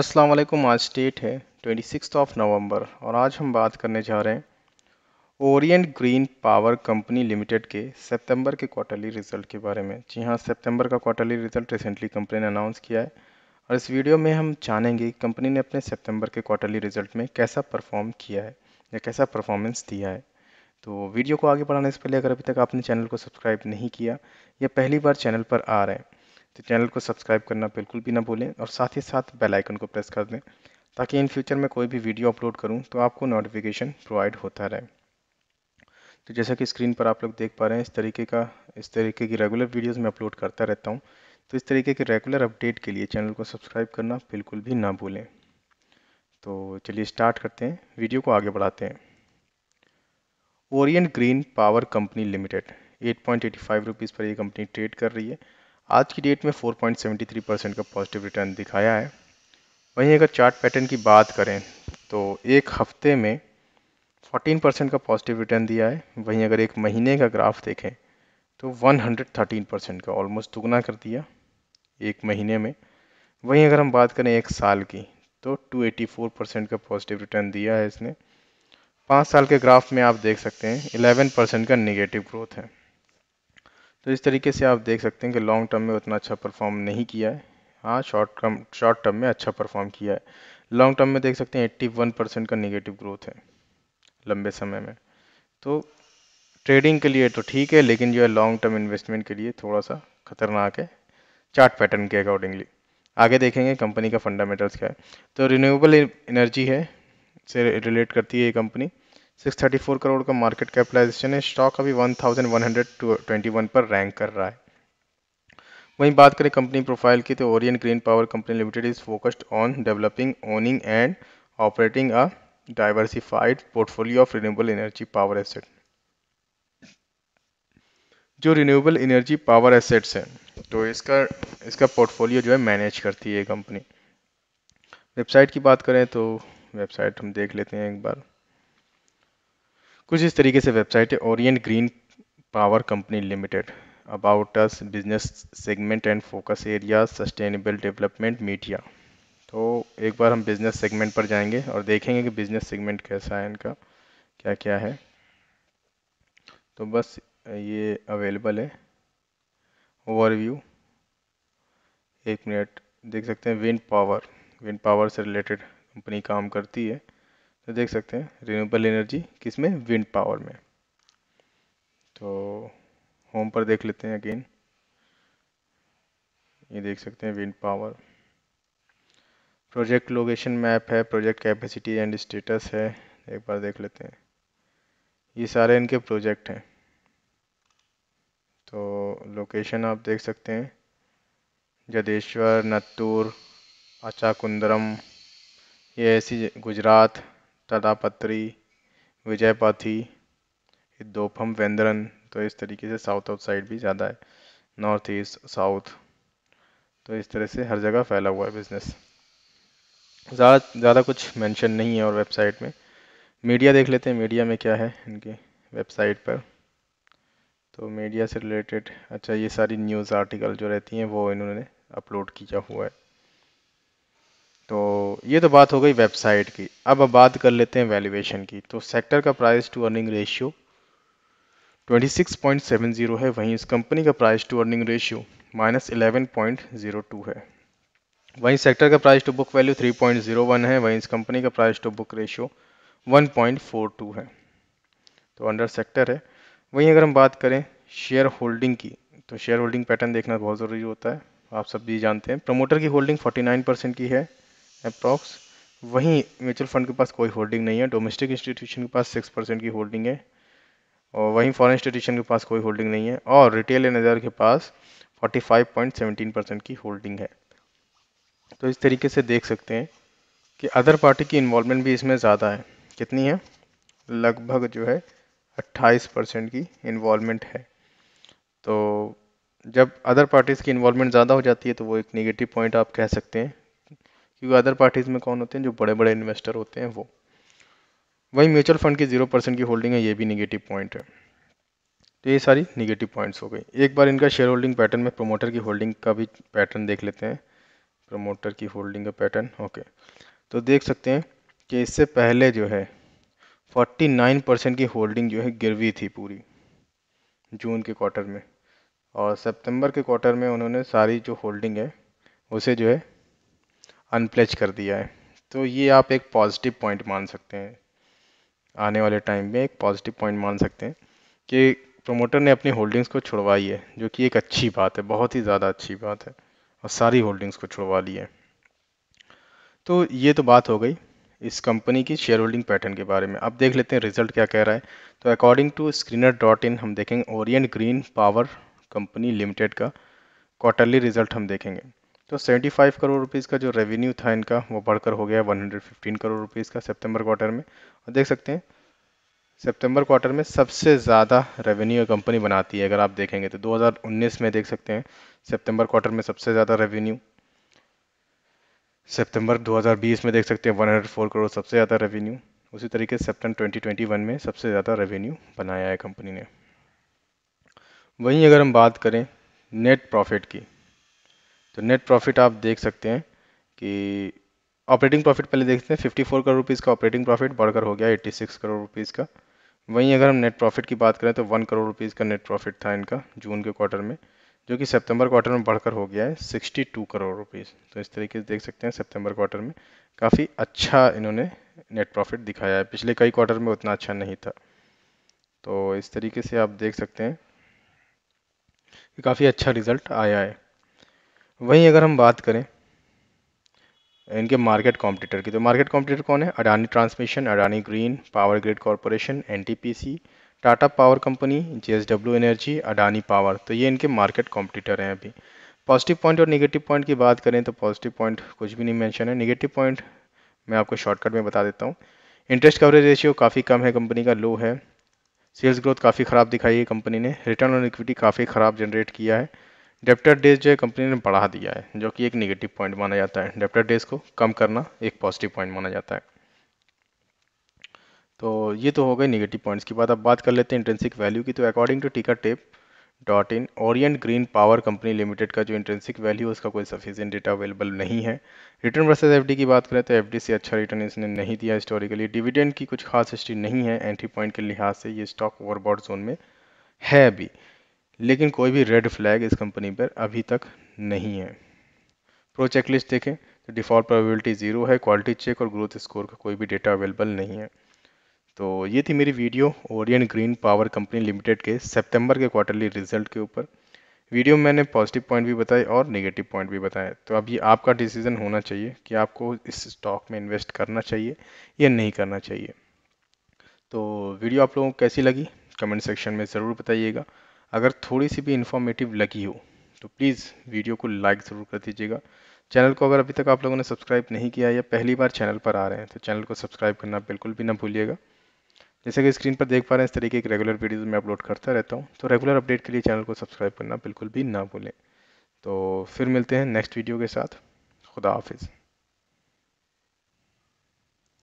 अस्सलाम वालेकुम आज डेट है ट्वेंटी सिक्स ऑफ नवंबर और आज हम बात करने जा रहे हैं Orient Green Power Company Limited के सितंबर के क्वार्टरली रिजल्ट के बारे में जी हाँ सितंबर का क्वार्टरली रिजल्ट रिसेंटली कंपनी ने अनाउंस किया है और इस वीडियो में हम जानेंगे कंपनी ने अपने सितंबर के क्वार्टरली रिजल्ट में कैसा परफॉर्म किया है या कैसा परफॉर्मेंस दिया है तो वीडियो को आगे बढ़ाने से पहले अगर अभी तक आपने चैनल को सब्सक्राइब नहीं किया या पहली बार चैनल पर आ रहे हैं तो चैनल को सब्सक्राइब करना बिल्कुल भी ना भूलें और साथ ही साथ बेल आइकन को प्रेस कर दें ताकि इन फ्यूचर में कोई भी वीडियो अपलोड करूं तो आपको नोटिफिकेशन प्रोवाइड होता रहे तो जैसा कि स्क्रीन पर आप लोग देख पा रहे हैं इस तरीके का इस तरीके की रेगुलर वीडियोज़ मैं अपलोड करता रहता हूँ तो इस तरीके के रेगुलर अपडेट के लिए चैनल को सब्सक्राइब करना बिल्कुल भी ना भूलें तो चलिए स्टार्ट करते हैं वीडियो को आगे बढ़ाते हैं Orient Green Power Company Limited 8.85 point पर ये कंपनी ट्रेड कर रही है आज की डेट में 4.73 परसेंट का पॉजिटिव रिटर्न दिखाया है वहीं अगर चार्ट पैटर्न की बात करें तो एक हफ्ते में 14 परसेंट का पॉजिटिव रिटर्न दिया है वहीं अगर एक महीने का ग्राफ देखें तो 113 परसेंट का ऑलमोस्ट दुगना कर दिया एक महीने में वहीं अगर हम बात करें एक साल की तो 284 परसेंट का पॉजिटिव रिटर्न दिया है इसने पाँच साल के ग्राफ में आप देख सकते हैं 11 परसेंट का निगेटिव ग्रोथ है तो इस तरीके से आप देख सकते हैं कि लॉन्ग टर्म में उतना अच्छा परफॉर्म नहीं किया है हाँ शॉर्ट टर्म शॉर्ट टर्म में अच्छा परफॉर्म किया है लॉन्ग टर्म में देख सकते हैं 81 परसेंट का निगेटिव ग्रोथ है लंबे समय में तो ट्रेडिंग के लिए तो ठीक है लेकिन जो है लॉन्ग टर्म इन्वेस्टमेंट के लिए थोड़ा सा खतरनाक है चार्ट पैटर्न के अकॉर्डिंगली आगे देखेंगे कंपनी का फंडामेंटल्स क्या है तो रिन्यूएबल एनर्जी है से रिलेट करती है ये कंपनी 634 करोड़ का मार्केट कैपिटलाइजेशन है स्टॉक अभी 1121 पर रैंक कर रहा है वहीं बात करें कंपनी प्रोफाइल की तो Orient Green Power Company Limited is focused on developing owning and operating a diversified portfolio of renewable energy power asset जो रिन्यूएबल एनर्जी पावर एसेट्स हैं तो इसका इसका पोर्टफोलियो जो है मैनेज करती है कंपनी वेबसाइट की बात करें तो वेबसाइट हम देख लेते हैं एक बार कुछ इस तरीके से वेबसाइट है Orient Green Power Company Limited about us business segment and focus area sustainable development media तो एक बार हम बिजनेस सेगमेंट पर जाएंगे और देखेंगे कि बिजनेस सेगमेंट कैसा है इनका क्या क्या है तो बस ये अवेलेबल है ओवरव्यू एक मिनट देख सकते हैं विंड पावर विंड पावर से रिलेटेड कंपनी काम करती है तो देख सकते हैं रिन्यूएबल एनर्जी किस में विंड पावर में तो होम पर देख लेते हैं अगेन ये देख सकते हैं wind power project location map है प्रोजेक्ट कैपेसिटी एंड स्टेटस है एक बार देख लेते हैं ये सारे इनके प्रोजेक्ट हैं तो लोकेशन आप देख सकते हैं जदेश्वर नत्तूर अचाकुंदरम ये ऐसी गुजरात तदापत्री विजयपाथी दोपम वेंद्रन तो इस तरीके से साउथ आउट साइड भी ज़्यादा है नॉर्थ ईस्ट साउथ तो इस तरह से हर जगह फैला हुआ है बिज़नेस ज़्यादा ज़्यादा कुछ मेंशन नहीं है और वेबसाइट में मीडिया देख लेते हैं मीडिया में क्या है इनके वेबसाइट पर तो मीडिया से रिलेटेड अच्छा ये सारी न्यूज़ आर्टिकल जो रहती हैं वो इन्होंने अपलोड किया हुआ है तो ये तो बात हो गई वेबसाइट की अब अब बात कर लेते हैं वैल्यूएशन की तो सेक्टर का प्राइस टू अर्निंग रेशियो 26.70 है वहीं इस कंपनी का price to earning ratio minus eleven है वहीं सेक्टर का प्राइस टू बुक वैल्यू 3.01 है वहीं इस कंपनी का प्राइस टू बुक रेशियो 1.42 है तो अंडर सेक्टर है वहीं अगर हम बात करें शेयर होल्डिंग की तो शेयर होल्डिंग पैटर्न देखना बहुत ज़रूरी होता है आप सब भी जानते हैं प्रमोटर की होल्डिंग 49 परसेंट की है अप्रॉक्स वहीं म्यूचुअल फंड के पास कोई होल्डिंग नहीं है डोमेस्टिक इंस्टीट्यूशन के पास सिक्स परसेंट की होल्डिंग है और वहीं फॉरेन इंस्टीट्यूशन के पास कोई होल्डिंग नहीं है और रिटेल एनाइजर के पास forty five point seventeen percent की होल्डिंग है तो इस तरीके से देख सकते हैं कि अदर पार्टी की इन्वॉलमेंट भी इसमें ज़्यादा है कितनी है लगभग जो है अट्ठाईस परसेंट की इन्वॉलमेंट है तो जब अदर पार्टीज़ की इन्वॉलमेंट ज़्यादा हो जाती है तो वो एक नेगेटिव पॉइंट आप कह सकते हैं क्योंकि अदर पार्टीज़ में कौन होते हैं जो बड़े बड़े इन्वेस्टर होते हैं वो वहीं म्यूचुअल फंड की जीरो परसेंट की होल्डिंग है ये भी निगेटिव पॉइंट है तो ये सारी निगेटिव पॉइंट्स हो गई एक बार इनका शेयर होल्डिंग पैटर्न में प्रोमोटर की होल्डिंग का भी पैटर्न देख लेते हैं प्रोमोटर की होल्डिंग का पैटर्न ओके तो देख सकते हैं कि इससे पहले जो है फोर्टी नाइन परसेंट की होल्डिंग जो है गिरवी थी पूरी जून के क्वार्टर में और सितंबर के क्वार्टर में उन्होंने सारी जो होल्डिंग है उसे जो है अनप्लेज कर दिया है तो ये आप एक पॉजिटिव पॉइंट मान सकते हैं आने वाले टाइम में एक पॉजिटिव पॉइंट मान सकते हैं कि प्रोमोटर ने अपनी होल्डिंग्स को छुड़वाई है जो कि एक अच्छी बात है बहुत ही ज़्यादा अच्छी बात है और सारी होल्डिंग्स को छुड़वा ली है तो ये तो बात हो गई इस कंपनी की शेयर होल्डिंग पैटर्न के बारे में अब देख लेते हैं रिजल्ट क्या कह रहा है तो according to screener dot in हम देखेंगे Orient Green Power Company Limited का क्वार्टरली रिजल्ट हम देखेंगे तो 75 करोड़ रुपीज़ का जो रेवेन्यू था इनका वो बढ़कर हो गया 115 करोड़ रुपीज़ का सितंबर क्वार्टर में और देख सकते हैं सितंबर क्वार्टर में सबसे ज़्यादा रेवेन्यू कंपनी बनाती है अगर आप देखेंगे तो 2019 में देख सकते हैं सितंबर क्वार्टर में सबसे ज़्यादा रेवेन्यू सितंबर 2020 में देख सकते हैं वन करोड़ सबसे ज़्यादा रेवेन्यू उसी तरीके से ट्वेंटी 2021 में सबसे ज़्यादा रेवेन्यू बनाया है कंपनी ने वहीं अगर हम बात करें नेट प्रॉफिट की तो नेट प्रॉफिट आप देख सकते हैं कि ऑपरेटिंग प्रॉफिट पहले देखते हैं 54 करोड़ रुपीज़ का ऑपरेटिंग प्रॉफिट बढ़कर हो गया 86 करोड़ रुपीज़ का वहीं अगर हम नेट प्रॉफिट की बात करें तो वन करोड़ रुपीज़ का नेट प्रॉफिट था इनका जून के क्वार्टर में जो कि सितंबर क्वार्टर में बढ़कर हो गया है 62 करोड़ रुपीज़ तो इस तरीके से देख सकते हैं सेप्टेम्बर क्वार्टर में काफ़ी अच्छा इन्होंने नेट प्रॉफिट दिखाया है पिछले कई क्वार्टर में उतना अच्छा नहीं था तो इस तरीके से आप देख सकते हैं कि काफ़ी अच्छा रिज़ल्ट आया है वहीं अगर हम बात करें इनके मार्केट कॉम्पिटिटर की तो मार्केट कॉम्पिटिटर कौन है Adani transmission Adani green Power Grid Corporation and Tata power company J energy Adani power तो ये इनके मार्केट कॉम्पिटिटर हैं अभी पॉजिटिव पॉइंट और निगेटिव पॉइंट की बात करें तो पॉजिटिव पॉइंट कुछ भी नहीं मेंशन है निगेटिव पॉइंट मैं आपको शॉर्टकट में बता देता हूँ इंटरेस्ट कवरेज रेशियो काफ़ी कम है कंपनी का लो है सेल्स ग्रोथ काफ़ी ख़राब दिखाई है कंपनी ने रिटर्न ऑन इक्विटी काफ़ी ख़राब जनरेट किया है डेप्टर डेज जो है कंपनी ने बढ़ा दिया है जो कि एक निगेटिव पॉइंट माना जाता है डेप्टर डेज को कम करना एक पॉजिटिव पॉइंट माना जाता है तो ये तो हो गए निगेटिव पॉइंट्स की बात अब बात कर लेते हैं इंटेंसिक वैल्यू की तो according to ticker tape dot in Orient Green Power Company Limited का जो इंटेंसिक वैल्यू है उसका कोई सफिशियंट डेटा अवेलेबल नहीं है रिटर्न वर्सेस एफडी की बात करें तो एफडी से अच्छा रिटर्न इसने नहीं दिया हिस्टोरिकली डिविडेंड की कुछ खास हिस्ट्री नहीं है एंट्री पॉइंट के लिहाज से ये स्टॉक ओवरबॉड जोन में है अभी लेकिन कोई भी रेड फ्लैग इस कंपनी पर अभी तक नहीं है प्रो चेक लिस्ट देखें तो डिफ़ॉल्ट प्रोबेबिलिटी ज़ीरो है क्वालिटी चेक और ग्रोथ स्कोर का कोई भी डेटा अवेलेबल नहीं है तो ये थी मेरी video Orient Green Power Company Limited के सितंबर के क्वार्टरली रिजल्ट के ऊपर वीडियो में मैंने पॉजिटिव पॉइंट भी बताए और नेगेटिव पॉइंट भी बताए तो अब ये आपका डिसीजन होना चाहिए कि आपको इस स्टॉक में इन्वेस्ट करना चाहिए या नहीं करना चाहिए तो वीडियो आप लोगों को कैसी लगी कमेंट सेक्शन में ज़रूर बताइएगा अगर थोड़ी सी भी इन्फॉर्मेटिव लगी हो तो प्लीज़ वीडियो को लाइक ज़रूर कर दीजिएगा चैनल को अगर अभी तक आप लोगों ने सब्सक्राइब नहीं किया या पहली बार चैनल पर आ रहे हैं तो चैनल को सब्सक्राइब करना बिल्कुल भी ना भूलिएगा जैसे कि स्क्रीन पर देख पा रहे हैं इस तरीके की रेगुलर वीडियोज़ मैं अपलोड करता रहता हूँ तो रेगुलर अपडेट के लिए चैनल को सब्सक्राइब करना बिल्कुल भी ना भूलें तो फिर मिलते हैं नेक्स्ट वीडियो के साथ खुदा हाफिज़